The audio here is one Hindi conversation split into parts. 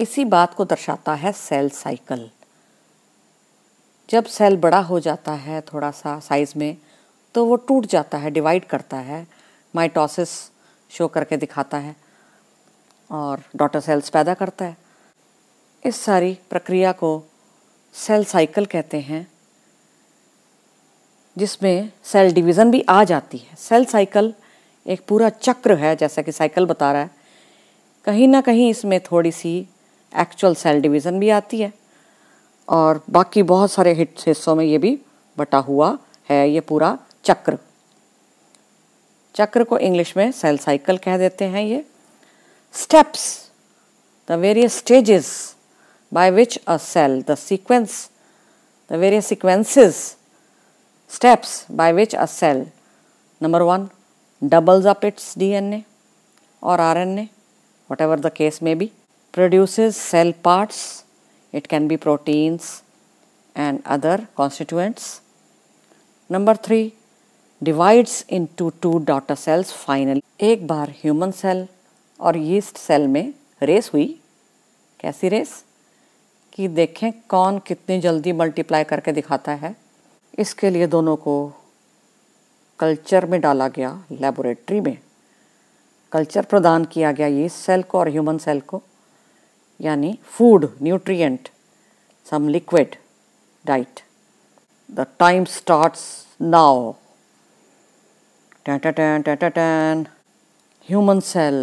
इसी बात को दर्शाता है सेल साइकिल जब सेल बड़ा हो जाता है थोड़ा सा साइज़ में तो वो टूट जाता है डिवाइड करता है माइटोसिस शो करके दिखाता है और डॉटर सेल्स पैदा करता है इस सारी प्रक्रिया को सेल साइकिल कहते हैं जिसमें सेल डिवीज़न भी आ जाती है सेल साइकिल एक पूरा चक्र है जैसा कि साइकिल बता रहा है कहीं ना कहीं इसमें थोड़ी सी एक्चुअल सेल डिवीज़न भी आती है और बाकी बहुत सारे हिस्सों में ये भी बटा हुआ है ये पूरा चक्र चक्र को इंग्लिश में सेल साइकिल कह देते हैं ये steps the various stages by which a cell the sequence the various sequences steps by which a cell number one doubles up its DNA और आरएनए एन द केस में भी produces cell parts, it can be proteins and other constituents. Number 3 divides into two daughter cells finally. एक बार human cell और yeast cell में race हुई कैसी race? कि देखें कौन कितनी जल्दी multiply करके दिखाता है इसके लिए दोनों को कल्चर में डाला गया लेबोरेटरी में कल्चर प्रदान किया गया ये सेल को और ह्यूमन सेल को यानी food nutrient some liquid diet the time starts now टैटाटैन टैन ह्यूमन सेल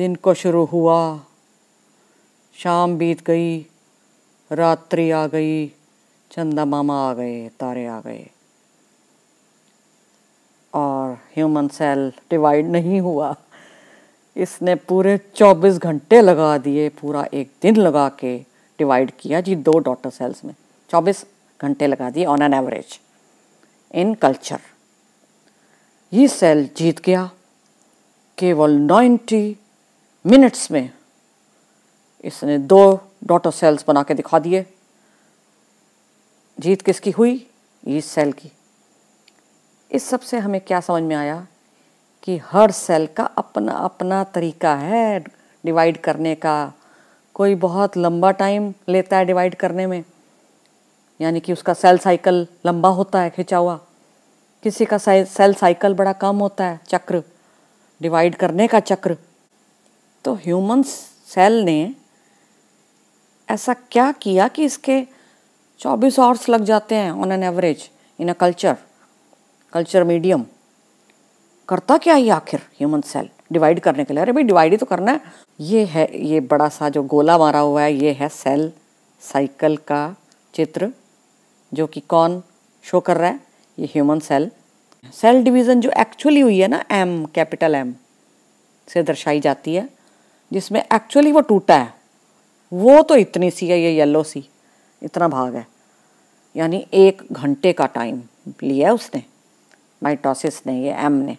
दिन को शुरू हुआ शाम बीत गई रात्रि आ गई चंदा मामा आ गए तारे आ गए और ह्यूमन सेल डिवाइड नहीं हुआ इसने पूरे 24 घंटे लगा दिए पूरा एक दिन लगा के डिवाइड किया जी दो डॉटर सेल्स में 24 घंटे लगा दिए on an average in culture ये सेल जीत गया केवल 90 मिनट्स में इसने दो डॉटर सेल्स बना के दिखा दिए जीत किसकी हुई ये सेल की इस सब से हमें क्या समझ में आया कि हर सेल का अपना अपना तरीका है डिवाइड करने का कोई बहुत लंबा टाइम लेता है डिवाइड करने में यानी कि उसका सेल साइकिल लंबा होता है खिंचा हुआ किसी का सेल साइकिल बड़ा कम होता है चक्र डिवाइड करने का चक्र तो ह्यूमन सेल ने ऐसा क्या किया कि इसके 24 आवर्स लग जाते हैं on an average in a culture culture medium करता क्या ये आखिर ह्यूमन सेल डिवाइड करने के लिए अरे भाई डिवाइड ही तो करना है ये है ये बड़ा सा जो गोला मारा हुआ है ये है सेल साइकिल का चित्र जो कि कौन शो कर रहा है ये ह्यूमन सेल सेल डिवीज़न जो एक्चुअली हुई है ना एम कैपिटल एम से दर्शाई जाती है जिसमें एक्चुअली वो टूटा है वो तो इतनी सी है ये येलो सी इतना भाग है यानी एक घंटे का टाइम लिया है उसने माइटोसिस ने ये एम ने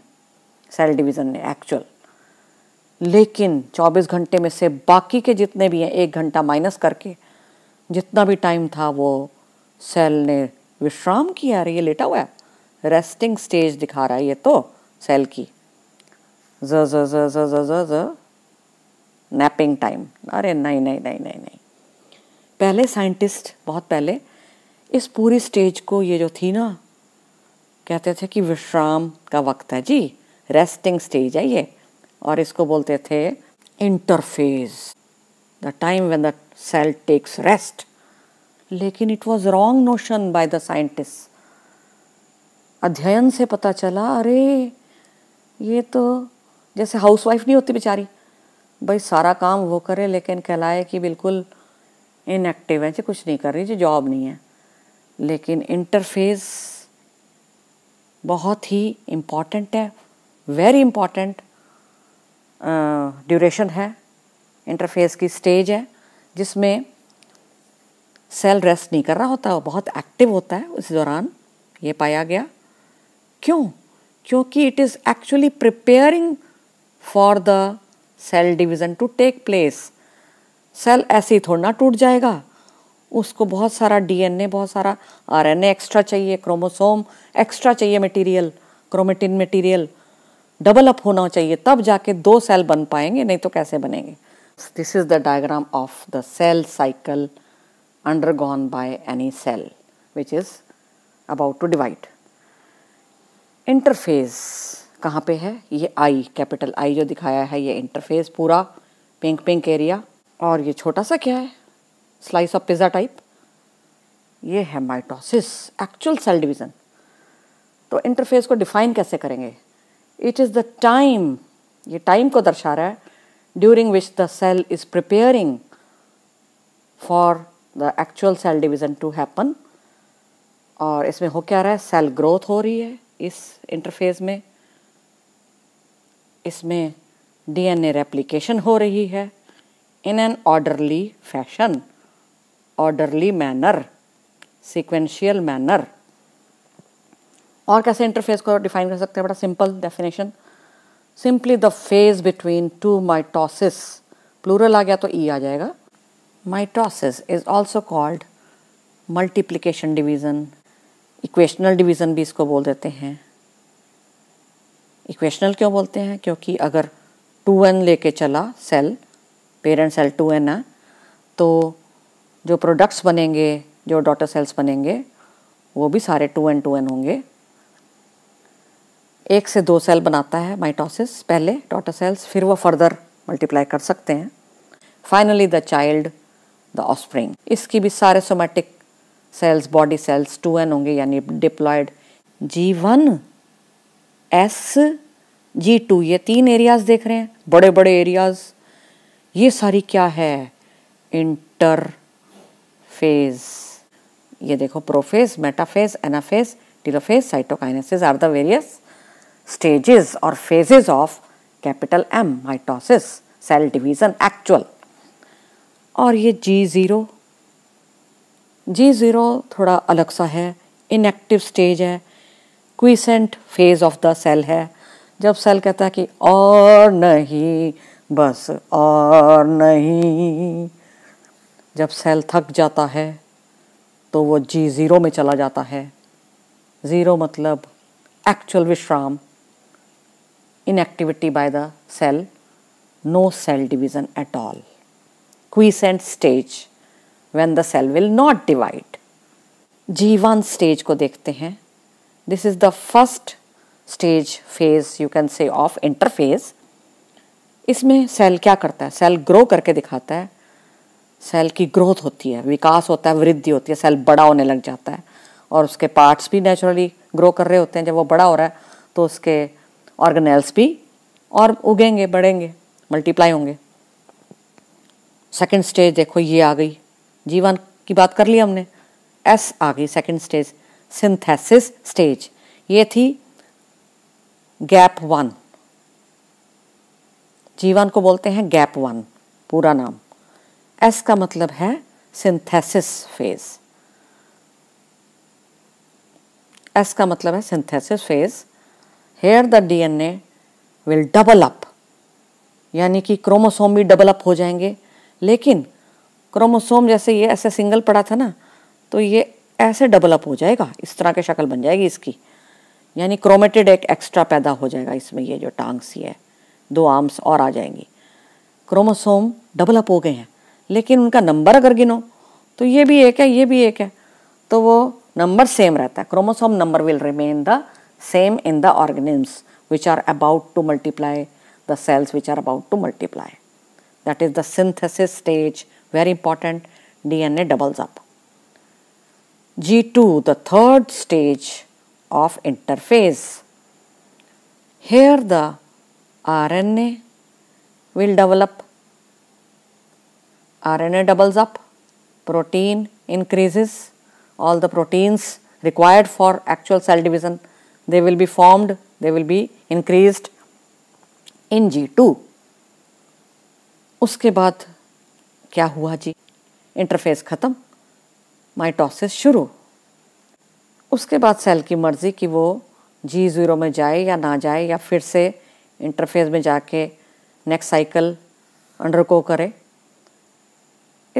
सेल डिवीज़न ने एक्चुअल लेकिन 24 घंटे में से बाकी के जितने भी हैं एक घंटा माइनस करके जितना भी टाइम था वो सेल ने विश्राम किया है ये लेटा हुआ है रेस्टिंग स्टेज दिखा रहा है ये तो सेल की ज ज ज ज ज ज ज नैपिंग टाइम अरे नहीं नहीं नहीं नहीं नहीं पहले साइंटिस्ट बहुत पहले इस पूरी स्टेज को ये जो थी ना कहते थे कि विश्राम का वक्त है जी रेस्टिंग स्टेज है ये और इसको बोलते थे interphase the time when the cell takes rest लेकिन it was wrong notion by the scientist अध्ययन से पता चला अरे ये तो जैसे हाउसवाइफ नहीं होती बेचारी भाई सारा काम वो करे लेकिन कहलाए कि बिल्कुल इनएक्टिव है जी कुछ नहीं कर रही जी जॉब नहीं है लेकिन इंटरफेस बहुत ही इम्पॉर्टेंट है वेरी इम्पॉर्टेंट ड्यूरेशन है इंटरफेस की स्टेज है जिसमें सेल रेस्ट नहीं कर रहा होता वो बहुत एक्टिव होता है उस दौरान ये पाया गया क्यों क्योंकि it is actually preparing for the cell division to take place cell ऐसे ही थोड़ा ना टूट जाएगा उसको बहुत सारा डीएनए बहुत सारा आरएनए एक्स्ट्रा चाहिए क्रोमोसोम एक्स्ट्रा चाहिए material chromatin material double up होना चाहिए तब जाके दो सेल बन पाएंगे नहीं तो कैसे बनेंगे this is the diagram of the cell cycle undergone by any cell which is about to divide interphase कहाँ पे है ये आई कैपिटल आई जो दिखाया है ये इंटरफेस पूरा पिंक पिंक एरिया और ये छोटा सा क्या है स्लाइस ऑफ पिज़्ज़ा टाइप ये है माइटोसिस एक्चुअल सेल डिवीज़न तो इंटरफेस को डिफाइन कैसे करेंगे इट इज़ द टाइम ये टाइम को दर्शा रहा है during which the cell is preparing for the actual cell division to happen और इसमें हो क्या रहा है सेल ग्रोथ हो रही है इस इंटरफेज में इसमें डीएनए रेप्लिकेशन हो रही है in an orderly fashion orderly manner sequential manner और कैसे इंटरफेस को डिफाइन कर सकते हैं बड़ा simple definition simply the phase between two mitosis plural आ गया तो ई e आ जाएगा mitosis is also called multiplication division equational division भी इसको बोल देते हैं इक्वेशनल क्यों बोलते हैं क्योंकि अगर टू एन लेके चला cell parent cell two N है तो जो प्रोडक्ट्स बनेंगे जो डॉटर सेल्स बनेंगे वो भी सारे टू एन टू एन होंगे एक से दो सेल बनाता है माइटोसिस पहले टोटा सेल्स फिर वो फर्दर मल्टीप्लाई कर सकते हैं finally the child the offspring इसकी भी सारे somatic cells body cells two N होंगे यानी diploid G one S G two ये तीन एरियाज देख रहे हैं बड़े बड़े एरियाज ये सारी क्या है इंटर फेज ये देखो prophase metaphase anaphase telophase cytokinesis are the various stages or phases of capital M mitosis, cell division actual. और ये जी ज़ीरो जी ज़ीरो थोड़ा अलग सा है इनएक्टिव स्टेज है quiescent phase of the cell है जब सेल कहता है कि और नहीं बस और नहीं जब सेल थक जाता है तो वो जी ज़ीरो में चला जाता है ज़ीरो मतलब एक्चुअल विश्राम inactivity by the cell, no cell division at all. Quiescent stage when the cell will not divide. G1 stage ko dekhte hain. This is the first stage phase you can say of interphase. इसमें सेल क्या करता है सेल ग्रो करके दिखाता है सेल की ग्रोथ होती है विकास होता है वृद्धि होती है सेल बड़ा होने लग जाता है और उसके पार्ट्स भी नेचुरली ग्रो कर रहे होते हैं जब वो बड़ा हो रहा है तो उसके ऑर्गेनेल्स भी और उगेंगे बढ़ेंगे मल्टीप्लाई होंगे सेकेंड स्टेज देखो ये आ गई जीवन की बात कर ली हमने एस आ गई सेकेंड स्टेज सिंथेसिस स्टेज ये थी गैप वन जीवन को बोलते हैं गैप वन पूरा नाम एस का मतलब है सिंथेसिस फेज एस का मतलब है synthesis phase here the DNA will double up यानी कि क्रोमोसोम भी डबल अप हो जाएंगे लेकिन क्रोमोसोम जैसे ये ऐसे सिंगल पड़ा था ना तो ये ऐसे डबल अप हो जाएगा इस तरह की शक्ल बन जाएगी इसकी यानी क्रोमेटेड एक एक्स्ट्रा पैदा हो जाएगा इसमें ये जो टांग्स ये है दो आर्म्स और आ जाएंगी क्रोमोसोम डबल अप हो गए हैं लेकिन उनका नंबर अगर गिनो तो ये भी एक है ये भी एक है तो वो नंबर सेम रहता है chromosome number will remain the Same in the organisms which are about to multiply, the cells which are about to multiply. That is the synthesis stage, very important, DNA doubles up. G2, the third stage of interphase. Here the RNA will develop. RNA doubles up, protein increases, all the proteins required for actual cell division they will be formed, they will be increased in G2. uske baad kya hua ji interface khatam mitosis shuru uske baad cell ki marzi ki wo g0 mein jaye ya na jaye ya fir se से इंटरफेस में जाके नेक्स्ट साइकिल अंडरको करे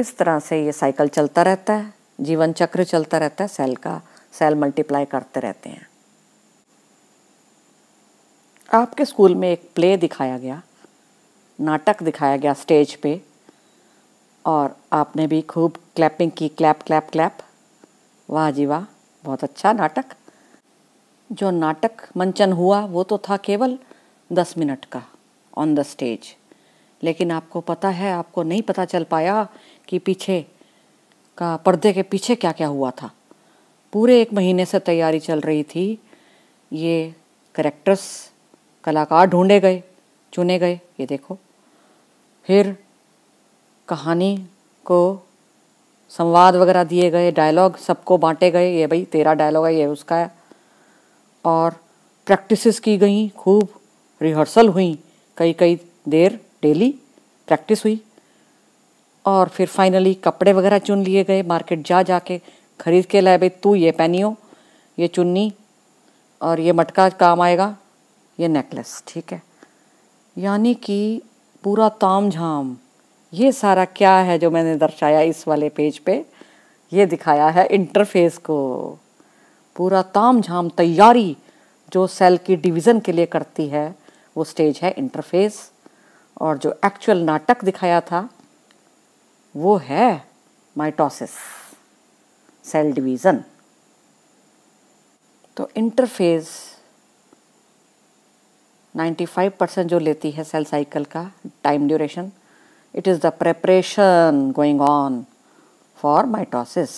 इस तरह से ये साइकिल चलता रहता है जीवन चक्र चलता रहता है सेल का सेल मल्टीप्लाई करते रहते हैं आपके स्कूल में एक प्ले दिखाया गया नाटक दिखाया गया स्टेज पे और आपने भी खूब क्लैपिंग की क्लैप क्लैप क्लैप वाह जी वाह बहुत अच्छा नाटक जो नाटक मंचन हुआ वो तो था केवल दस मिनट का ऑन द स्टेज लेकिन आपको पता है आपको नहीं पता चल पाया कि पीछे का पर्दे के पीछे क्या क्या हुआ था पूरे एक महीने से तैयारी चल रही थी ये करेक्टर्स कलाकार ढूंढे गए चुने गए ये देखो फिर कहानी को संवाद वगैरह दिए गए डायलॉग सबको बांटे गए ये भाई तेरा डायलॉग है ये उसका है और प्रैक्टिसेस की गई खूब रिहर्सल हुई कई कई देर डेली प्रैक्टिस हुई और फिर फाइनली कपड़े वगैरह चुन लिए गए मार्केट जा जा के ख़रीद के लाए भाई तू ये पहनी हो ये चुन्नी और ये मटका काम आएगा ये नेकलेस ठीक है यानी कि पूरा ताम झाम ये सारा क्या है जो मैंने दर्शाया इस वाले पेज पे ये दिखाया है इंटरफेस को पूरा ताम झाम तैयारी जो सेल की डिवीज़न के लिए करती है वो स्टेज है इंटरफेस और जो एक्चुअल नाटक दिखाया था वो है माइटोसिस सेल डिवीज़न तो इंटरफेस 95 परसेंट जो लेती है सेल साइकिल का time duration it is the preparation going on for mitosis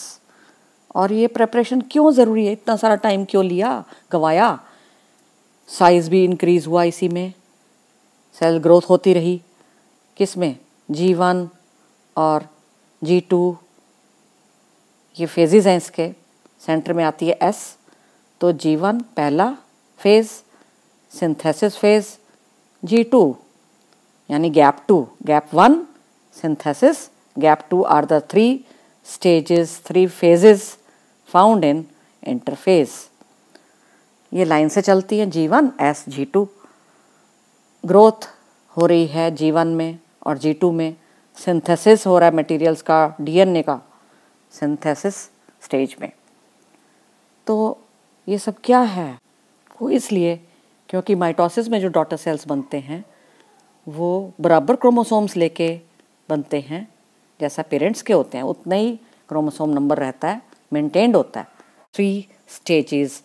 और ये प्रेपरेशन क्यों ज़रूरी है इतना सारा टाइम क्यों लिया गवाया साइज़ भी इंक्रीज़ हुआ इसी में सेल ग्रोथ होती रही किस में जी वन और जी टू ये फेजेज़ हैं इसके सेंटर में आती है एस तो जी वन पहला phase synthesis phase G two यानी gap two gap one synthesis gap two are the three stages three phases found in interphase ये लाइन से चलती है G one S G two growth हो रही है जी वन में और जी टू में सिंथेसिस हो रहा है मटेरियल्स का डीएनए का सिंथेसिस स्टेज में तो ये सब क्या है वो इसलिए क्योंकि माइटोसिस में जो डॉटर सेल्स बनते हैं वो बराबर क्रोमोसोम्स लेके बनते हैं जैसा पेरेंट्स के होते हैं उतना ही क्रोमोसोम नंबर रहता है मेंटेन्ड होता है three stages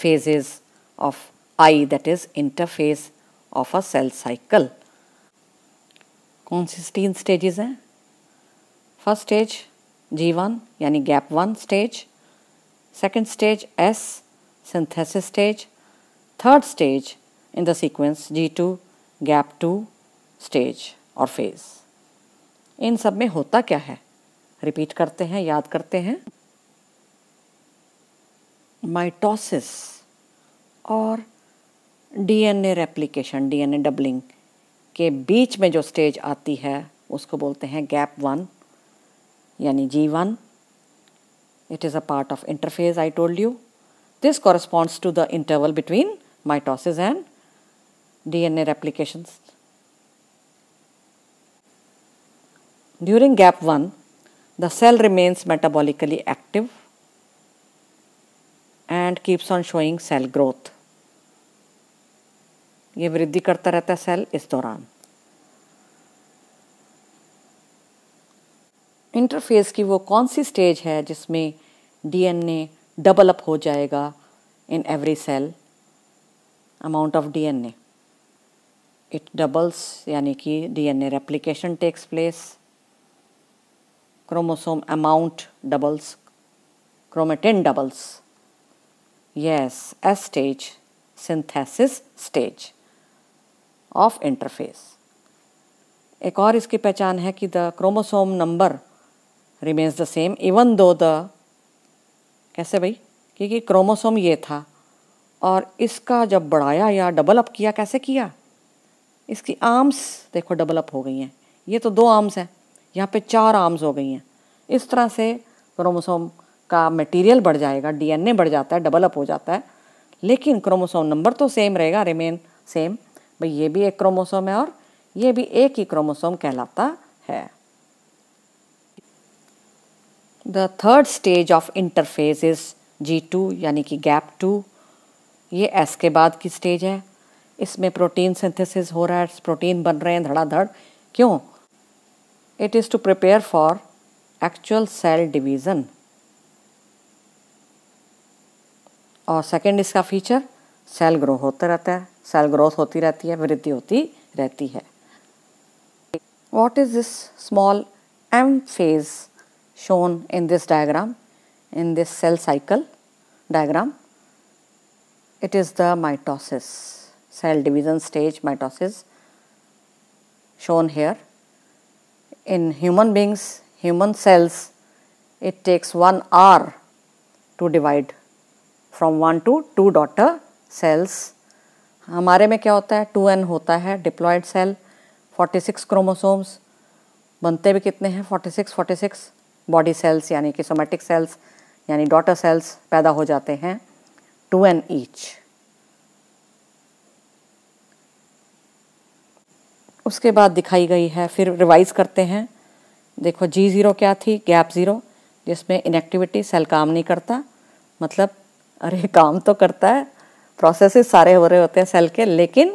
phases of I that is interphase of a cell cycle कौन सी तीन स्टेजेस हैं फर्स्ट स्टेज जी वन यानी gap one stage second stage S synthesis stage third stage in the sequence G2 gap two stage और फेज इन सब में होता क्या है रिपीट करते हैं याद करते हैं माइटोसिस और डीएनए रेप्लिकेशन डीएनए डबलिंग के बीच में जो स्टेज आती है उसको बोलते हैं गैप वन यानी G one it is a part of interphase I told you this corresponds to the interval between mitosis and DNA replications. During gap 1, the cell remains metabolically active and keeps on showing cell growth. ये वृद्धि करता रहता है सेल इस दौरान इंटरफेस की वो कौन सी स्टेज है जिसमें डीएनए डबल अप हो जाएगा in every cell amount of D N A it doubles यानी कि D N A replication takes place chromosome amount doubles chromatin doubles yes S stage synthesis stage of interphase एक और इसकी पहचान है कि the chromosome number remains the same even though the कैसे भाई क्योंकि क्रोमोसोम ये था और इसका जब बढ़ाया या डबल अप किया कैसे किया इसकी आर्म्स देखो डबल अप हो गई हैं ये तो दो आर्म्स हैं यहाँ पे चार आर्म्स हो गई हैं इस तरह से क्रोमोसोम का मटेरियल बढ़ जाएगा डीएनए बढ़ जाता है डबल अप हो जाता है लेकिन क्रोमोसोम नंबर तो सेम रहेगा रिमेन सेम भाई ये भी एक क्रोमोसोम है और ये भी एक ही क्रोमोसोम कहलाता है the third stage of interphase is G two यानी कि गैप टू ये एस के बाद की स्टेज है इसमें प्रोटीन सिंथेसिस हो रहा है प्रोटीन बन रहे हैं धड़ाधड़ क्यों it is to prepare for actual cell division और सेकंड इसका फीचर सेल ग्रो होता रहता है सेल ग्रोथ होती रहती है वृद्धि होती रहती है what is this small M phase shown in this diagram in this cell cycle diagram It is the mitosis, cell division stage mitosis shown here. In human beings, human cells, it takes 1 hour to divide from 1 to 2 daughter cells. हमारे में क्या होता है टू एन होता है डिप्लॉयड सेल 46 क्रोमोसोम्स बनते भी कितने हैं 46 46 बॉडी सेल्स यानी कि सोमेटिक सेल्स यानी डॉटर सेल्स पैदा हो जाते हैं to an each. उसके बाद दिखाई गई है फिर रिवाइज करते हैं देखो जी ज़ीरो क्या थी गैप ज़ीरो जिसमें इनएक्टिविटी सेल काम नहीं करता मतलब अरे काम तो करता है प्रोसेस सारे हो रहे होते हैं सेल के लेकिन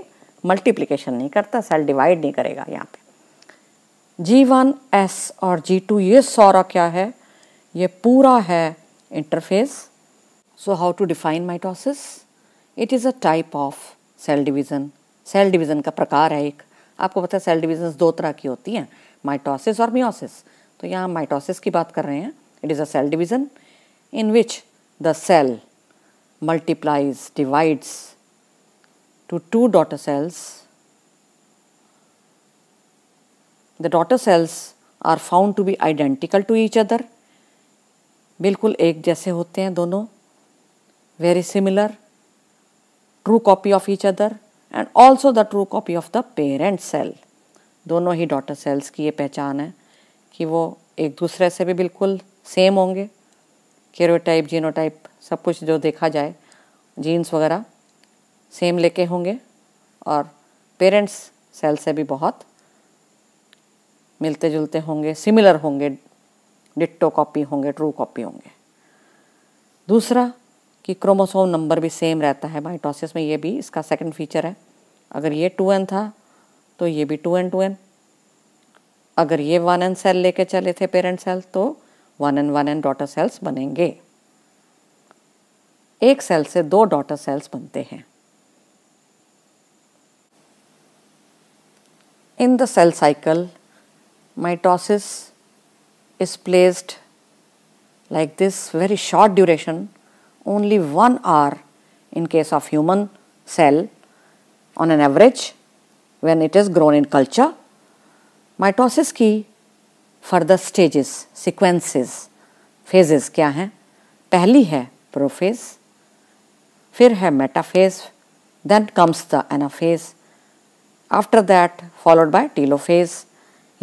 मल्टीप्लिकेशन नहीं करता सेल डिवाइड नहीं करेगा यहाँ पे जी वन एस और जी टू ये सौरा क्या है ये पूरा है interphase So, how to define mitosis? It is a type of cell division. Cell division का प्रकार है एक आपको पता है सेल डिविजन्स दो तरह की होती हैं माइटोसिस और मियोसिस तो यहाँ माइटोसिस की बात कर रहे हैं it is a cell division in which the cell multiplies divides to two daughter cells the daughter cells are found to be identical to each other बिल्कुल एक जैसे होते हैं दोनों very similar, true copy of each other and also the true copy of the parent cell. दोनों ही डॉटर सेल्स की ये पहचान है कि वो एक दूसरे से भी बिल्कुल सेम होंगे केरोटाइप जीनोटाइप सब कुछ जो देखा जाए जीन्स वगैरह सेम लेके होंगे और पेरेंट्स सेल से भी बहुत मिलते जुलते होंगे सिमिलर होंगे डिट्टो कॉपी होंगे ट्रू कॉपी होंगे दूसरा कि क्रोमोसोम नंबर भी सेम रहता है माइटोसिस में ये भी इसका सेकंड फीचर है अगर ये टू एन था तो ये भी टू एन टू एन अगर ये वन एन सेल लेके चले थे पेरेंट सेल तो one n one n daughter cells बनेंगे एक सेल से दो डॉटर सेल्स बनते हैं in the cell cycle mitosis is placed like this very short duration only one hour in case of human cell on an average when it is grown in culture. Mitosis की फर्दर स्टेजेस सीक्वेंसेस फेजेस क्या हैं पहली है प्रोफेज फिर है metaphase then comes the anaphase after that followed by telophase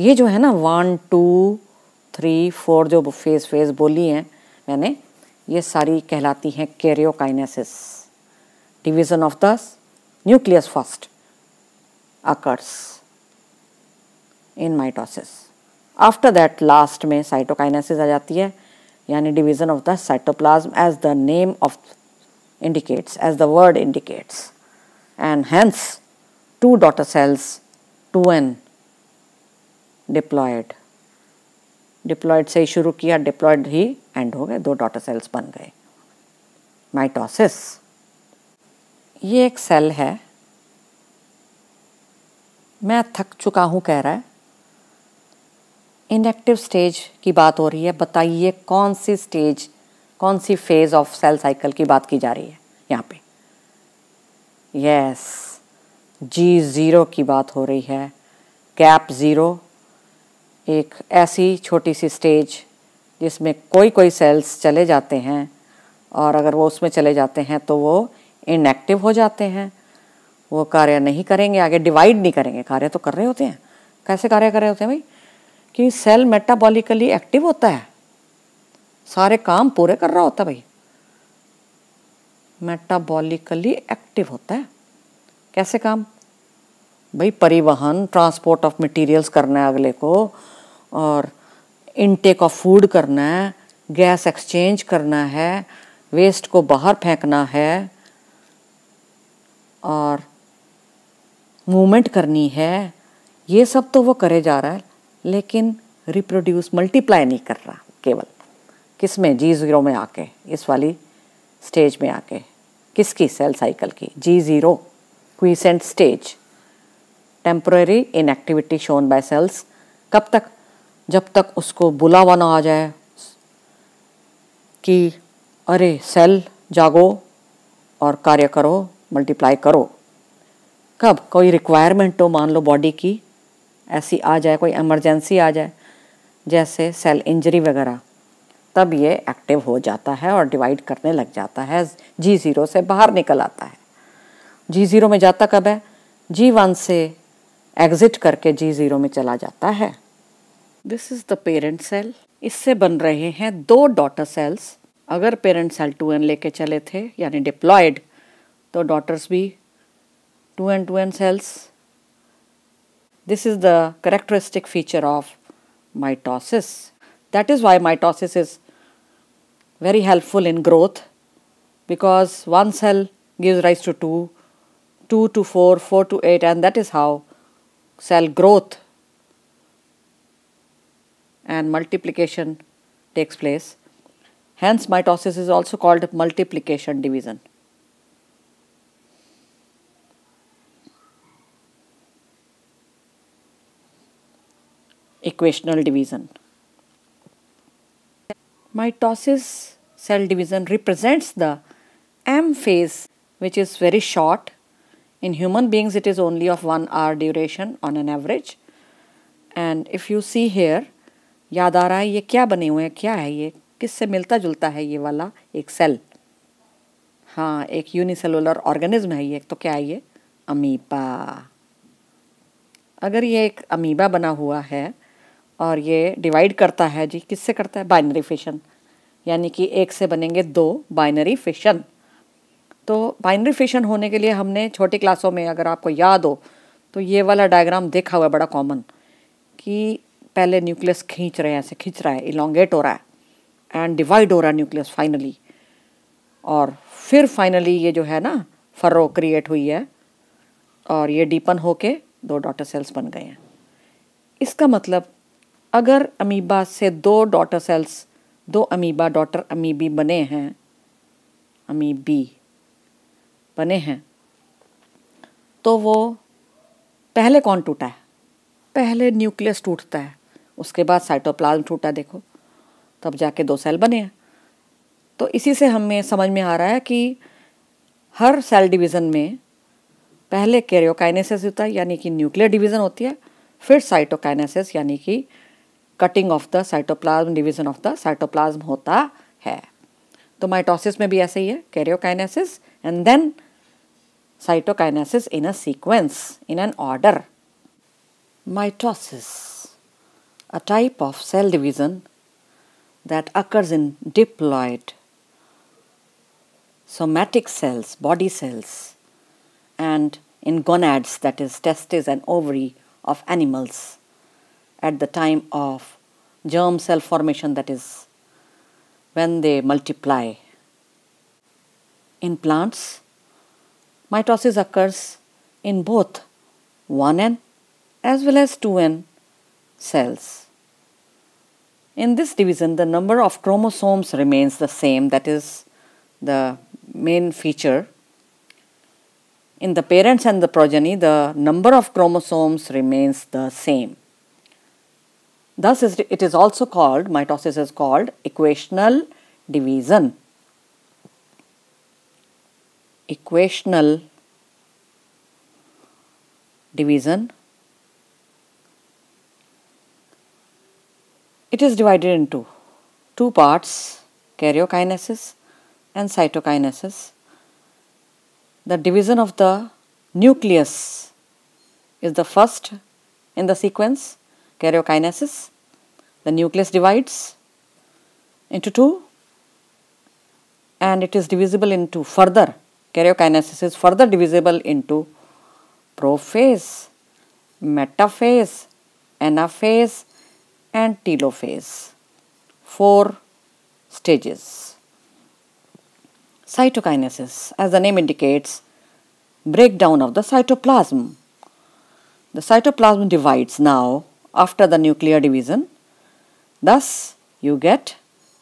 ये जो है ना वन टू थ्री फोर जो फेज फेज बोली हैं मैंने ये सारी कहलाती हैं karyokinesis division of the nucleus first occurs in mitosis after that last में साइटोकाइनेसिस आ जाती है यानी division of the cytoplasm as the name of as the word indicates and hence two daughter cells two n diploid diploid से ही शुरू किया डिप्लॉयड ही एंड हो गए दो डॉटर सेल्स बन गए माइटोसिस ये एक सेल है मैं थक चुका हूँ कह रहा है इनएक्टिव स्टेज की बात हो रही है बताइए कौन सी स्टेज कौन सी फेज ऑफ सेल साइकिल की बात की जा रही है यहाँ पे यस जी ज़ीरो की बात हो रही है गैप ज़ीरो एक ऐसी छोटी सी स्टेज जिसमें कोई कोई सेल्स चले जाते हैं और अगर वो उसमें चले जाते हैं तो वो इनएक्टिव हो जाते हैं वो कार्य नहीं करेंगे आगे डिवाइड नहीं करेंगे कार्य तो कर रहे होते हैं कैसे कार्य कर रहे होते हैं भाई कि सेल मेटाबॉलिकली एक्टिव होता है सारे काम पूरे कर रहा होता है भाई मेटाबॉलिकली एक्टिव होता है कैसे काम भाई परिवहन ट्रांसपोर्ट ऑफ मटेरियल्स करना है अगले को और इनटेक ऑफ फूड करना है गैस एक्सचेंज करना है वेस्ट को बाहर फेंकना है और मूवमेंट करनी है ये सब तो वो करे जा रहा है लेकिन रिप्रोड्यूस मल्टीप्लाई नहीं कर रहा केवल किस में जी ज़ीरो में आके इस वाली स्टेज में आके किसकी सेल साइकिल की G zero quiescent stage temporary inactivity shown by cells कब तक जब तक उसको बुलावा ना आ जाए कि अरे सेल जागो और कार्य करो मल्टीप्लाई करो कब कोई रिक्वायरमेंट हो मान लो बॉडी की ऐसी आ जाए कोई इमरजेंसी आ जाए जैसे सेल इंजरी वगैरह तब ये एक्टिव हो जाता है और डिवाइड करने लग जाता है जी ज़ीरो से बाहर निकल आता है जी ज़ीरो में जाता कब है जी वन से एग्ज़िट करके जी ज़ीरो में चला जाता है this is the parent cell इससे बन रहे हैं दो डॉटर सेल्स अगर पेरेंट सेल टू एन लेके चले थे यानी डिप्लॉयड तो डॉटर्स भी two n two n cells this is the characteristic feature of mitosis that is why mitosis is very helpful in growth because one cell give rise to two two to four four to eight and that is how cell growth and multiplication takes place. Hence, mitosis is also called multiplication division. Equational division. Mitosis cell division represents the M phase which is very short. In human beings it is only of 1 hour duration on an average and if you see here याद आ रहा है ये क्या बने हुए हैं क्या है ये किससे मिलता जुलता है ये वाला एक सेल हाँ एक यूनिसेलुलर ऑर्गेनिज्म है ये तो क्या है ये अमीबा अगर ये एक अमीबा बना हुआ है और ये डिवाइड करता है जी किससे करता है बाइनरी फिशन यानी कि एक से बनेंगे दो बाइनरी फिशन तो बाइनरी फिशन होने के लिए हमने छोटी क्लासों में अगर आपको याद हो तो ये वाला डायग्राम देखा हुआ है बड़ा कॉमन कि पहले न्यूक्लियस खींच रहे हैं ऐसे खींच रहा है इलोंगेट हो रहा है एंड डिवाइड हो रहा है न्यूक्लियस फाइनली और फिर फाइनली ये जो है ना फर्रो क्रिएट हुई है और ये डीपन होके दो डॉटर सेल्स बन गए हैं इसका मतलब अगर अमीबा से दो डॉटर सेल्स दो अमीबा डॉटर अमीबी बने हैं अमीबी बने हैं तो वो पहले कौन टूटा है पहले न्यूक्लियस टूटता है उसके बाद साइटोप्लाज्म टूटा देखो तब जाके दो सेल बने हैं तो इसी से हमें समझ में आ रहा है कि हर सेल डिवीज़न में पहले कैरियोकाइनेसिस होता है यानी कि न्यूक्लियर डिवीज़न होती है फिर साइटोकाइनेसिस यानी कि cutting of the cytoplasm division of the cytoplasm होता है तो माइटोसिस में भी ऐसे ही है karyokinesis and then cytokinesis in a sequence in an order mitosis a type of cell division that occurs in diploid somatic cells, body cells, and in gonads, that is, testes and ovary of animals at the time of germ cell formation, that is, when they multiply. In plants, mitosis occurs in both 1N as well as 2N cells. In this division, the number of chromosomes remains the same, that is the main feature. In the parents and the progeny, the number of chromosomes remains the same. Thus, it is also called, mitosis is called equational division. Equational division It is divided into two parts karyokinesis and cytokinesis. The division of the nucleus is the first in the sequence karyokinesis. The nucleus divides into two and it is divisible into further karyokinesis is further divisible into prophase, metaphase, anaphase and telophase. Four stages. Cytokinesis, as the name indicates, breakdown of the cytoplasm. The cytoplasm divides now after the nuclear division. Thus, you get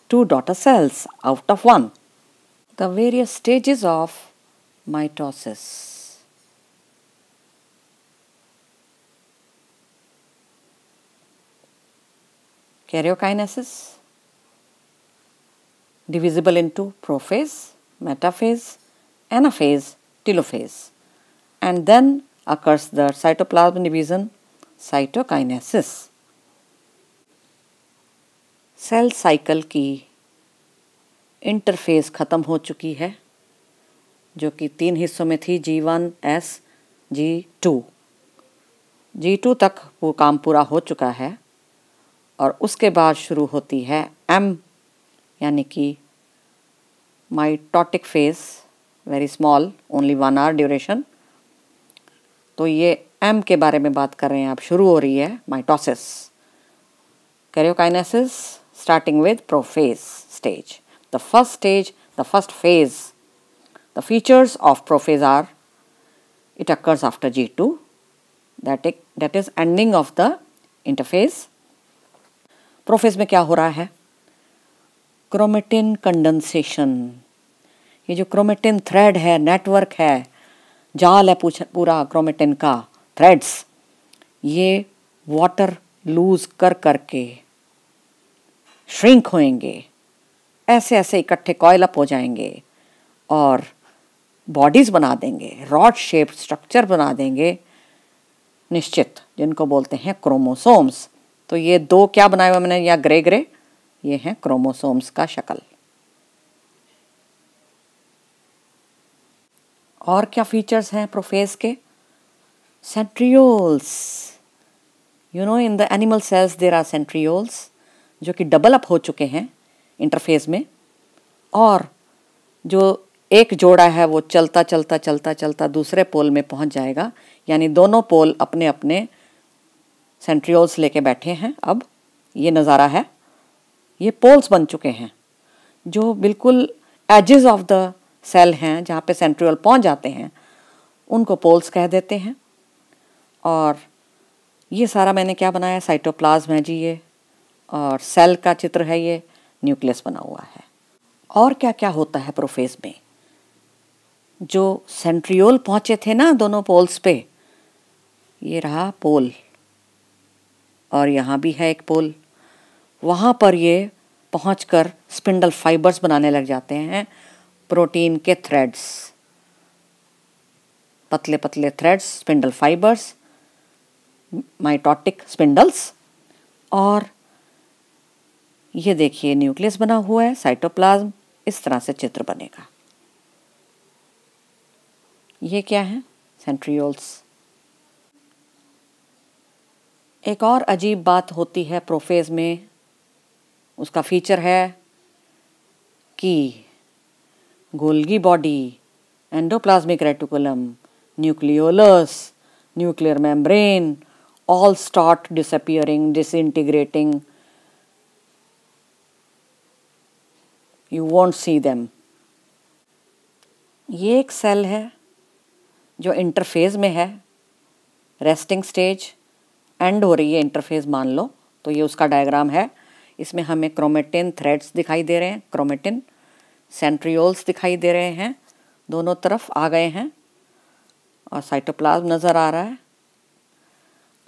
two daughter cells out of one. The various stages of mitosis. karyokinesis, divisible into prophase, metaphase, anaphase, telophase. And then occurs the cytoplasm division, cytokinesis. Cell cycle की इंटरफेस ख़त्म हो चुकी है जो कि तीन हिस्सों में थी G one S G two G two तक वो काम पूरा हो चुका है और उसके बाद शुरू होती है एम यानी कि mitotic phase very small only one hour duration तो ये एम के बारे में बात कर रहे हैं आप शुरू हो रही है mitosis karyokinesis starting with prophase stage the first stage the first phase the features of prophase are it occurs after G two that is ending of the interphase प्रोफेज में क्या हो रहा है क्रोमेटिन कंडेंसेशन ये जो क्रोमेटिन थ्रेड है नेटवर्क है जाल है पूरा क्रोमेटिन का थ्रेड्स ये वाटर लूज कर करके श्रिंक होएंगे ऐसे ऐसे इकट्ठे कॉयल अप हो जाएंगे और बॉडीज बना देंगे रॉड शेप स्ट्रक्चर बना देंगे निश्चित जिनको बोलते हैं क्रोमोसोम्स तो ये दो क्या बनाए हुए मैंने या ग्रे ग्रे ये हैं क्रोमोसोम्स का शक्ल और क्या फीचर्स हैं प्रोफेज के centrioles you know in the animal cells there are centrioles जो कि डबल अप हो चुके हैं इंटरफेस में और जो एक जोड़ा है वो चलता चलता चलता चलता दूसरे पोल में पहुंच जाएगा यानी दोनों पोल अपने अपने सेंट्रियोल्स लेके बैठे हैं अब ये नज़ारा है ये पोल्स बन चुके हैं जो बिल्कुल एजेस ऑफ द सेल हैं जहाँ पे सेंट्रियोल पहुँच जाते हैं उनको पोल्स कह देते हैं और ये सारा मैंने क्या बनाया साइटोप्लाज्म है जी ये और सेल का चित्र है ये न्यूक्लियस बना हुआ है और क्या क्या होता है प्रोफेज में जो सेंट्रियोल पहुँचे थे ना दोनों पोल्स पे ये रहा पोल और यहाँ भी है एक पोल वहाँ पर ये पहुँच कर स्पिंडल फाइबर्स बनाने लग जाते हैं प्रोटीन के थ्रेड्स पतले पतले threads spindle fibres mitotic spindles और ये देखिए न्यूक्लियस बना हुआ है साइटोप्लाज्म इस तरह से चित्र बनेगा ये क्या है सेंट्रियोल्स एक और अजीब बात होती है प्रोफेज में उसका फीचर है कि Golgi body endoplasmic reticulum nucleolus nuclear membrane all start disappearing disintegrating you won't see them ये एक सेल है जो इंटरफेज में है रेस्टिंग स्टेज एंड हो रही है इंटरफेस मान लो तो ये उसका डायग्राम है इसमें हमें क्रोमेटिन थ्रेड्स दिखाई दे रहे हैं क्रोमेटिन सेंट्रियोल्स दिखाई दे रहे हैं दोनों तरफ आ गए हैं और साइटोप्लाज्म नज़र आ रहा है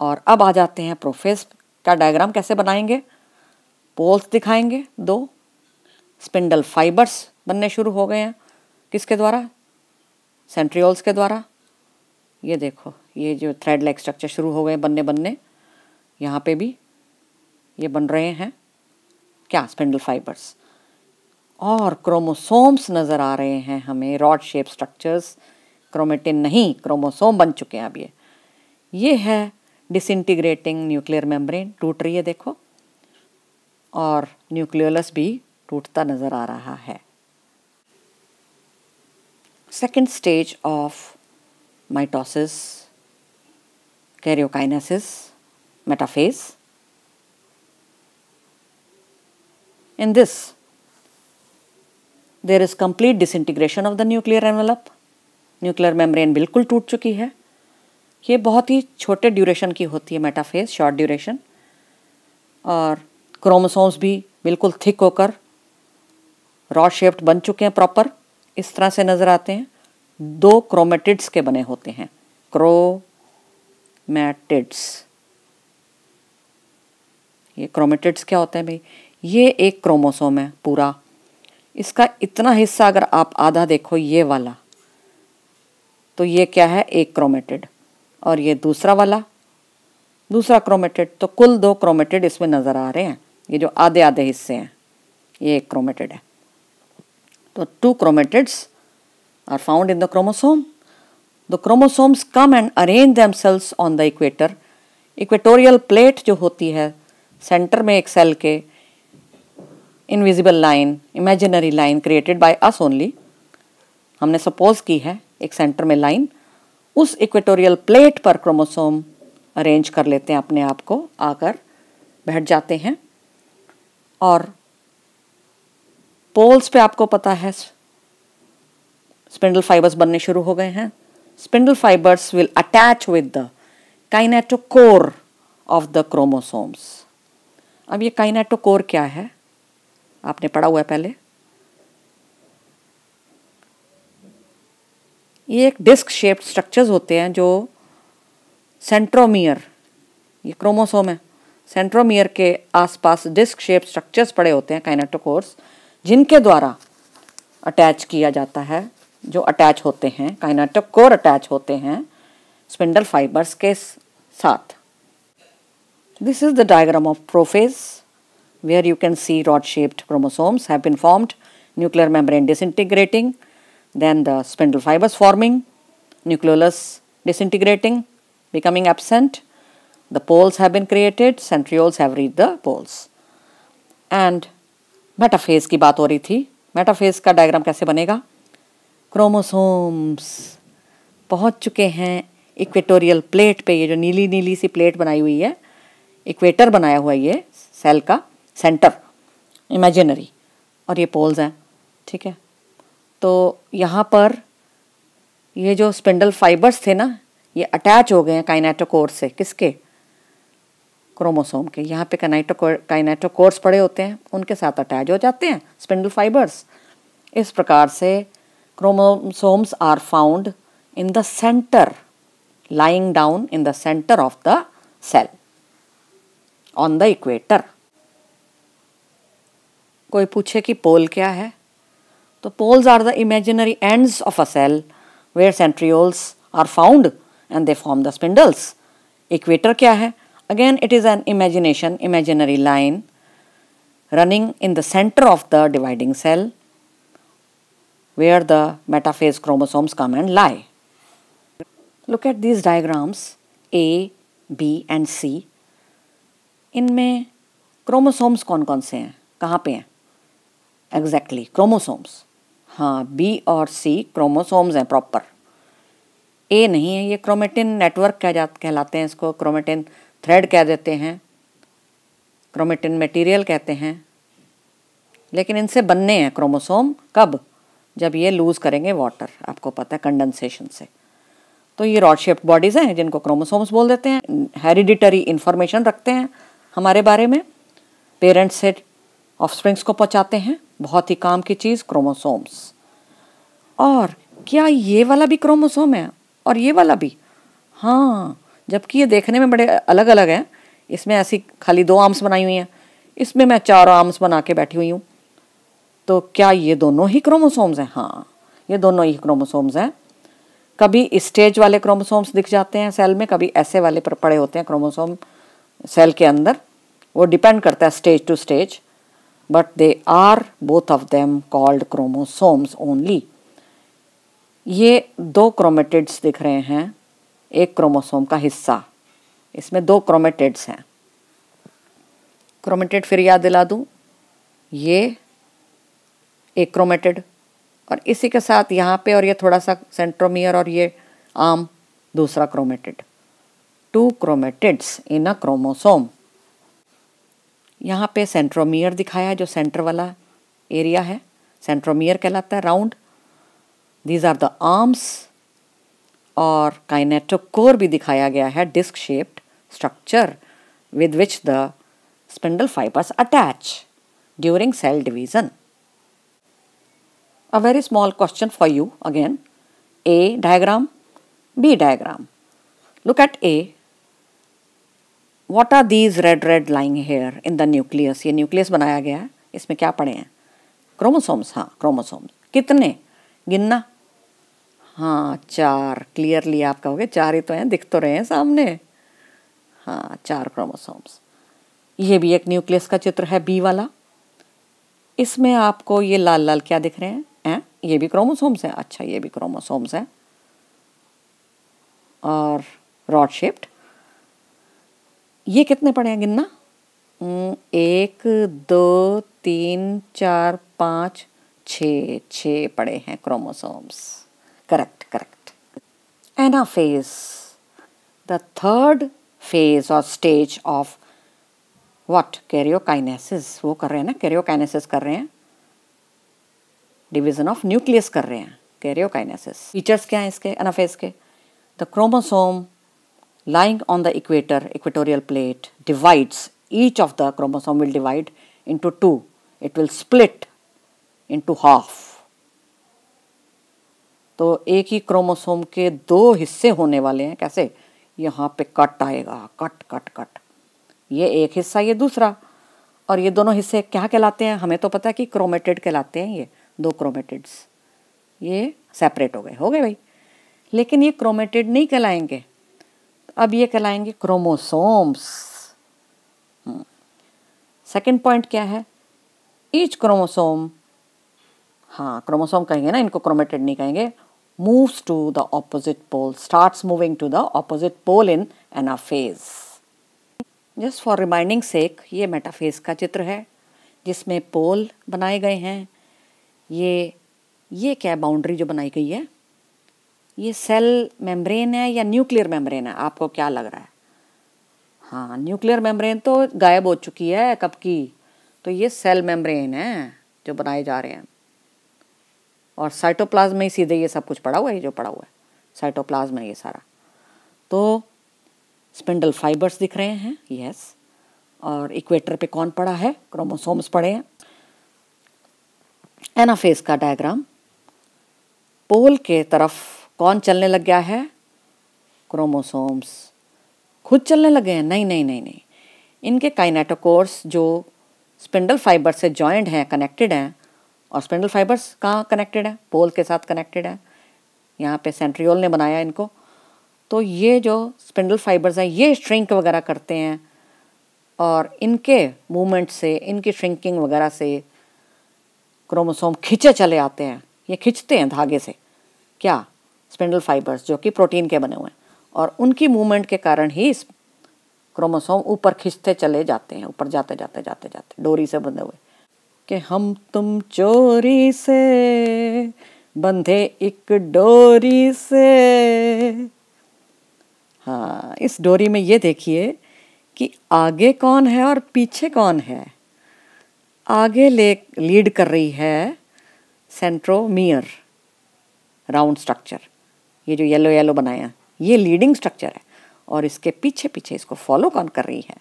और अब आ जाते हैं प्रोफेस का डायग्राम कैसे बनाएंगे पोल्स दिखाएंगे दो स्पिंडल फाइबर्स बनने शुरू हो गए हैं किसके द्वारा सेंट्रियोल्स के द्वारा ये देखो ये जो थ्रेड लाइक स्ट्रक्चर शुरू हो गए बनने बनने यहाँ पे भी ये बन रहे हैं क्या स्पिंडल फाइबर्स और क्रोमोसोम्स नज़र आ रहे हैं हमें रॉड शेप स्ट्रक्चर्स क्रोमेटिन नहीं क्रोमोसोम बन चुके हैं अब ये ये है डिसइंटीग्रेटिंग न्यूक्लियर मेम्ब्रेन टूट रही है देखो और न्यूक्लियोलस भी टूटता नज़र आ रहा है second stage of mitosis karyokinesis metaphase. In this, there is complete disintegration of the nuclear envelope. Nuclear membrane बिल्कुल टूट चुकी है ये बहुत ही छोटे ड्यूरेशन की होती है मेटाफेज शॉर्ट ड्यूरेशन और क्रोमोसोम्स भी बिल्कुल थिक होकर रॉ शेप्ड बन चुके हैं प्रॉपर इस तरह से नज़र आते हैं दो क्रोमेटिड्स के बने होते हैं क्रोमैटिड्स ये क्रोमेटिड्स क्या होते हैं भाई ये एक क्रोमोसोम है पूरा इसका इतना हिस्सा अगर आप आधा देखो ये वाला तो ये क्या है एक क्रोमेटेड और ये दूसरा वाला दूसरा क्रोमेटेड तो कुल दो क्रोमेटेड इसमें नज़र आ रहे हैं ये जो आधे आधे हिस्से हैं ये एक क्रोमेटेड है तो two chromatids are found in the chromosome the chromosomes come and arrange themselves on the equator equatorial plate जो होती है सेंटर में एक सेल के invisible line imaginary line created by us only हमने सपोज की है एक सेंटर में लाइन उस इक्वेटोरियल प्लेट पर क्रोमोसोम अरेंज कर लेते हैं अपने आप को आकर बैठ जाते हैं और पोल्स पे आपको पता है स्पिंडल फाइबर्स बनने शुरू हो गए हैं spindle fibres will attach with the kinetochore of the chromosomes अब ये कोर क्या है आपने पढ़ा हुआ है पहले ये एक डिस्क शेप्ड स्ट्रक्चर्स होते हैं जो सेंट्रोमियर ये क्रोमोसोम है सेंट्रोमियर के आसपास डिस्क शेप स्ट्रक्चर्स पड़े होते हैं कोर्स जिनके द्वारा अटैच किया जाता है जो अटैच होते हैं कोर अटैच होते हैं स्पिंडल फाइबर्स के साथ This is the diagram of prophase where you can see rod-shaped chromosomes have been formed, nuclear membrane disintegrating, then the spindle fibers forming, nucleolus disintegrating, becoming absent, the poles have been created, centrioles have reached the poles. And metaphase की बात हो thi. Metaphase ka diagram kaise banega? Chromosomes, pahunch chuke hain equatorial plate pe. Ye jo neeli neeli si plate बनाई hui hai. इक्वेटर बनाया हुआ ये सेल का सेंटर इमेजिनरी और ये पोल्स हैं ठीक है तो यहाँ पर ये जो स्पिंडल फाइबर्स थे ना ये अटैच हो गए हैं काइनेटोकोर से किसके क्रोमोसोम के यहाँ पे काइनेटोकोर काइनेटोकोर्स पड़े होते हैं उनके साथ अटैच हो जाते हैं स्पिंडल फाइबर्स इस प्रकार से chromosomes are found in the centre lying down in the centre of the cell on the equator कोई पूछे कि पोल क्या है तो poles are the imaginary ends of a cell where centrioles are found and they form the spindles equator क्या है again it is an imagination imaginary line running in the centre of the dividing cell where the metaphase chromosomes come and lie look at these diagrams A B and C इनमें क्रोमोसोम्स कौन कौन से हैं कहाँ पे हैं एग्जैक्टली क्रोमोसोम्स हाँ बी और सी क्रोमोसोम्स हैं प्रॉपर ए नहीं है ये क्रोमेटिन नेटवर्क कह जा कहलाते हैं इसको क्रोमेटिन थ्रेड कह देते हैं क्रोमेटिन मटेरियल कहते हैं लेकिन इनसे बनने हैं क्रोमोसोम कब जब ये लूज़ करेंगे वाटर आपको पता है कंडेंसेशन से तो ये रॉड शेप्ड बॉडीज़ हैं जिनको क्रोमोसोम्स बोल देते हैं हेरिडिटरी इन्फॉर्मेशन रखते हैं हमारे बारे में पेरेंट्स से ऑफस्प्रिंग्स को पहुंचाते हैं बहुत ही काम की चीज़ क्रोमोसोम्स और क्या ये वाला भी क्रोमोसोम है और ये वाला भी हाँ जबकि ये देखने में बड़े अलग अलग हैं इसमें ऐसी खाली दो आर्म्स बनाई हुई हैं इसमें मैं चार आर्म्स बना के बैठी हुई हूँ तो क्या ये दोनों ही क्रोमोसोम्स हैं हाँ ये दोनों ही क्रोमोसोम्स हैं कभी स्टेज वाले क्रोमोसोम्स दिख जाते हैं सेल में कभी ऐसे वाले पर पड़े होते हैं क्रोमोसोम सेल के अंदर वो डिपेंड करता है stage to stage but they are both of them called chromosomes only ये दो क्रोमेटिड्स दिख रहे हैं एक क्रोमोसोम का हिस्सा इसमें दो क्रोमेटिड्स हैं क्रोमेटेड फिर याद दिला दूँ ये एक क्रोमेटेड और इसी के साथ यहाँ पे और ये थोड़ा सा सेंट्रोमियर और ये आम दूसरा chromatid two chromatids in a chromosome यहाँ पे सेंट्रोमियर दिखाया है जो सेंटर वाला एरिया है सेंट्रोमियर कहलाता है round these are the arms और काइनेटोकोर भी दिखाया गया है disc shaped structure with which the spindle fibres attach during cell division a very small question for you again A diagram B diagram look at A what are these red red lying here in the nucleus ये न्यूक्लियस बनाया गया है इसमें क्या पड़े हैं क्रोमोसोम्स हाँ क्रोमोसोम्स कितने गिनना हाँ चार क्लियरली आप कहोगे चार ही तो हैं दिख तो रहे हैं सामने हाँ चार क्रोमोसोम्स ये भी एक न्यूक्लियस का चित्र है बी वाला इसमें आपको ये लाल लाल क्या दिख रहे हैं हैं ये भी क्रोमोसोम्स हैं अच्छा ये भी क्रोमोसोम्स हैं और रॉड शेप्ड ये कितने पड़े हैं गिनना एक दो तीन चार पाँच छ छ पड़े हैं chromosomes correct correct anaphase the third phase और स्टेज ऑफ वॉट कैरियोकाइनेसिस वो कर रहे हैं ना कैरियोकाइनेसिस कर रहे हैं डिवीजन ऑफ न्यूक्लियस कर रहे हैं कैरियोकाइनेसिस फीचर्स क्या हैं इसके एनाफेज के the chromosome lying on the equator, equatorial plate, divides, each of the chromosome will divide into two. It will split into half. तो एक ही क्रोमोसोम के दो हिस्से होने वाले हैं कैसे यहाँ पे कट आएगा कट कट कट ये एक हिस्सा ये दूसरा और ये दोनों हिस्से क्या कहलाते हैं हमें तो पता है कि क्रोमेटेड कहलाते हैं ये दो क्रोमेटेड्स ये सेपरेट हो गए हो गए भाई लेकिन ये क्रोमेटेड नहीं कहलाएंगे अब ये कहलाएंगे क्रोमोसोम्स सेकेंड हम्म। पॉइंट क्या है ईच क्रोमोसोम हाँ क्रोमोसोम कहेंगे ना इनको क्रोमेटेड नहीं कहेंगे moves to the opposite pole starts moving to the opposite pole in anaphase. Just for reminding sake ये मेटाफेज का चित्र है जिसमें पोल बनाए गए हैं ये ये क्या बाउंड्री जो बनाई गई है ये सेल मेम्ब्रेन है या न्यूक्लियर मेम्ब्रेन है आपको क्या लग रहा है हाँ न्यूक्लियर मेम्ब्रेन तो गायब हो चुकी है कब की तो ये सेल मेम्ब्रेन है जो बनाए जा रहे हैं और साइटोप्लाज्म में ही सीधे ये सब कुछ पड़ा हुआ है जो पड़ा हुआ है साइटोप्लाज्म है ये सारा तो स्पिंडल फाइबर्स दिख रहे हैं यस और इक्वेटर पे कौन पड़ा है क्रोमोसोम्स पड़े हैं एनाफेस का डायग्राम पोल के तरफ कौन चलने लग गया है क्रोमोसोम्स खुद चलने लगे हैं नहीं नहीं नहीं नहीं इनके काइनेटोकोर्स जो स्पिंडल फाइबर से जॉइंट हैं कनेक्टेड हैं और स्पिंडल फाइबर्स कहाँ कनेक्टेड हैं पोल के साथ कनेक्टेड हैं यहाँ पे सेंट्रियोल ने बनाया इनको तो ये जो स्पिंडल फाइबर्स हैं ये श्रिंक वगैरह करते हैं और इनके मूवमेंट से इनकी श्रिंकिंग वगैरह से क्रोमोसोम खिंचे चले आते हैं ये खिंचते हैं धागे से क्या स्पिंडल फाइबर्स जो कि प्रोटीन के बने हुए हैं और उनकी मूवमेंट के कारण ही इस क्रोमोसोम ऊपर खींचते चले जाते हैं ऊपर जाते जाते जाते जाते डोरी से बंधे हुए कि हम तुम चोरी से बंधे एक डोरी से हाँ इस डोरी में ये देखिए कि आगे कौन है और पीछे कौन है आगे ले लीड कर रही है सेंट्रोमियर राउंड स्ट्रक्चर ये जो येलो येलो बनाया ये लीडिंग स्ट्रक्चर है और इसके पीछे पीछे इसको फॉलो कौन कर रही है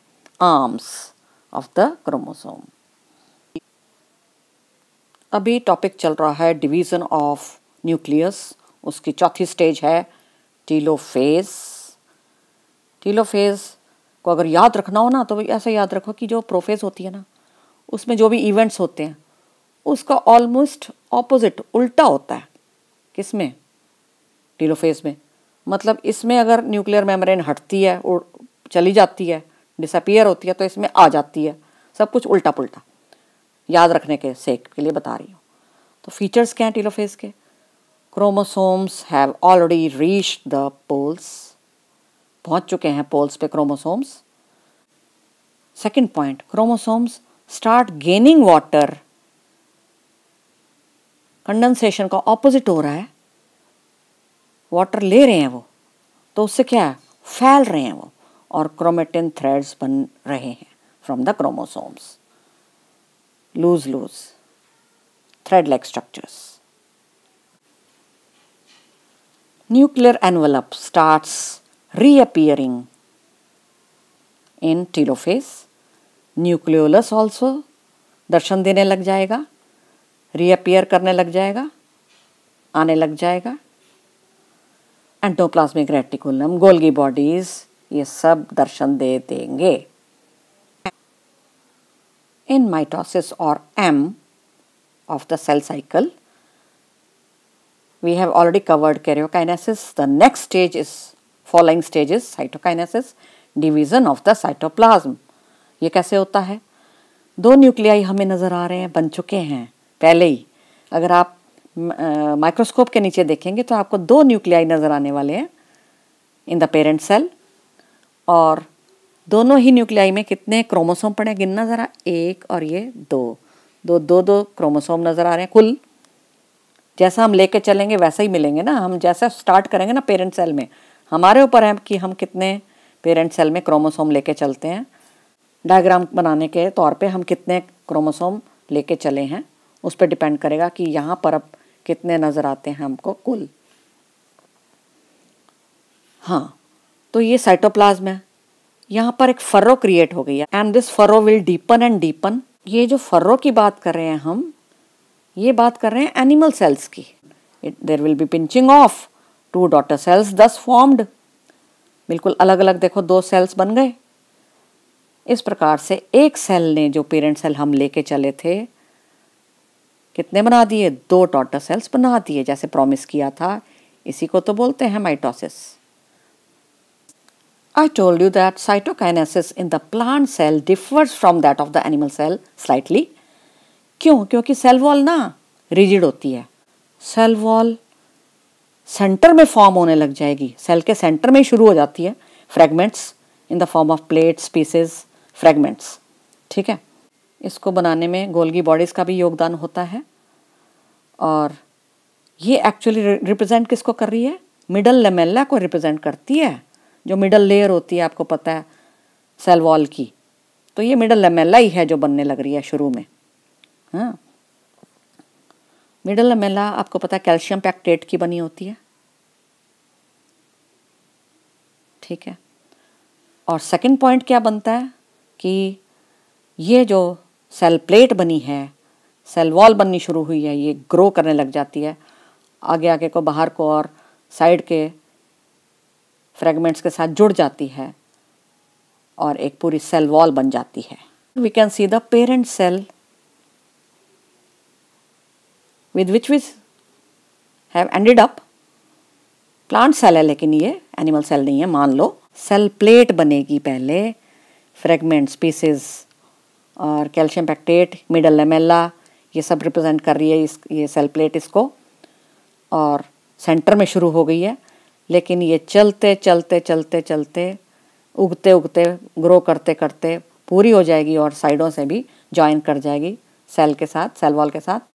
आर्म्स ऑफ द क्रोमोसोम अभी टॉपिक चल रहा है डिवीज़न ऑफ न्यूक्लियस उसकी चौथी स्टेज है टीलोफेज टीलोफेज को अगर याद रखना हो ना तो ऐसा याद रखो कि जो प्रोफेज होती है ना उसमें जो भी इवेंट्स होते हैं उसका ऑलमोस्ट ऑपोजिट उल्टा होता है किसमें टीलोफेज में मतलब इसमें अगर न्यूक्लियर मेम्ब्रेन हटती है और चली जाती है डिसअपियर होती है तो इसमें आ जाती है सब कुछ उल्टा पुल्टा याद रखने के सेक के लिए बता रही हूँ तो फीचर्स क्या हैं टीलोफेज के chromosomes have already reach the poles पहुँच चुके हैं पोल्स पे chromosomes second point chromosomes start gaining water condensation का ऑपोजिट हो रहा है वाटर ले रहे हैं वो तो उससे क्या है फैल रहे हैं वो और क्रोमेटिन थ्रेड्स बन रहे हैं from the chromosomes loose loose thread like structures nuclear envelope starts reappearing in telophase nucleolus also दर्शन देने लग जाएगा रीअपियर करने लग जाएगा आने लग जाएगा एंटोप्लाज्मिक रेटिकुलम गोल्गी बॉडीज ये सब दर्शन दे देंगे इन माइटोसिस और M of the cell cycle we have already covered karyokinesis the next stage is following stage is cytokinesis division of the cytoplasm ये कैसे होता है दो न्यूक्लियाई हमें नजर आ रहे हैं बन चुके हैं पहले ही अगर आप माइक्रोस्कोप के नीचे देखेंगे तो आपको दो न्यूक्लियाई नज़र आने वाले हैं इन द पेरेंट सेल और दोनों ही न्यूक्लियाई में कितने क्रोमोसोम पड़े गिनना ज़रा एक और ये दो दो दो दो क्रोमोसोम नज़र आ रहे हैं कुल जैसा हम लेके चलेंगे वैसा ही मिलेंगे ना हम जैसा स्टार्ट करेंगे ना पेरेंट सेल में हमारे ऊपर है कि हम कितने पेरेंट सेल में क्रोमोसोम लेके चलते हैं डायग्राम बनाने के तौर पे हम कितने क्रोमोसोम लेके चले हैं उस पर डिपेंड करेगा कि यहाँ पर अब कितने नज़र आते हैं हमको कुल हाँ तो ये साइटोप्लाज्म है यहाँ पर एक फर्रो क्रिएट हो गई है and this furrow will deepen and deepen ये जो फर्रो की बात कर रहे हैं हम ये बात कर रहे हैं एनिमल सेल्स की there will be pinching off two daughter cells thus formed बिल्कुल अलग अलग देखो दो सेल्स बन गए इस प्रकार से एक सेल ने जो पेरेंट सेल हम लेके चले थे कितने बना दिए दो टॉटर सेल्स बना दिए जैसे प्रॉमिस किया था इसी को तो बोलते हैं mitosis I told you that cytokinesis in the plant cell differs from that of the animal cell slightly क्यों क्योंकि सेल वॉल ना रिजिड होती है सेल वॉल सेंटर में फॉर्म होने लग जाएगी सेल के सेंटर में शुरू हो जाती है fragments in the form of plates pieces fragments ठीक है इसको बनाने में गोलगी बॉडीज़ का भी योगदान होता है और ये एक्चुअली रिप्रेजेंट किसको कर रही है मिडल लेमेला को रिप्रेजेंट करती है जो मिडल लेयर होती है आपको पता है सेल वॉल की तो ये मिडल लेमेला ही है जो बनने लग रही है शुरू में हाँ मिडल लेमेला आपको पता है कैल्शियम पैक्टेट की बनी होती है ठीक है और सेकंड पॉइंट क्या बनता है कि ये जो सेल प्लेट बनी है सेल वॉल बननी शुरू हुई है ये ग्रो करने लग जाती है आगे आगे को बाहर को और साइड के फ्रेगमेंट्स के साथ जुड़ जाती है और एक पूरी सेल वॉल बन जाती है we can see the parent cell with which which have ended up plant cell है लेकिन ये एनिमल सेल नहीं है मान लो सेल प्लेट बनेगी पहले फ्रेगमेंट्स पीसेस और कैल्शियम पैक्टेट मिडल लेमेला ये सब रिप्रेजेंट कर रही है इस ये सेल प्लेट इसको और सेंटर में शुरू हो गई है लेकिन ये चलते चलते चलते चलते उगते उगते ग्रो करते करते पूरी हो जाएगी और साइडों से भी ज्वाइन कर जाएगी सेल के साथ सेल वॉल के साथ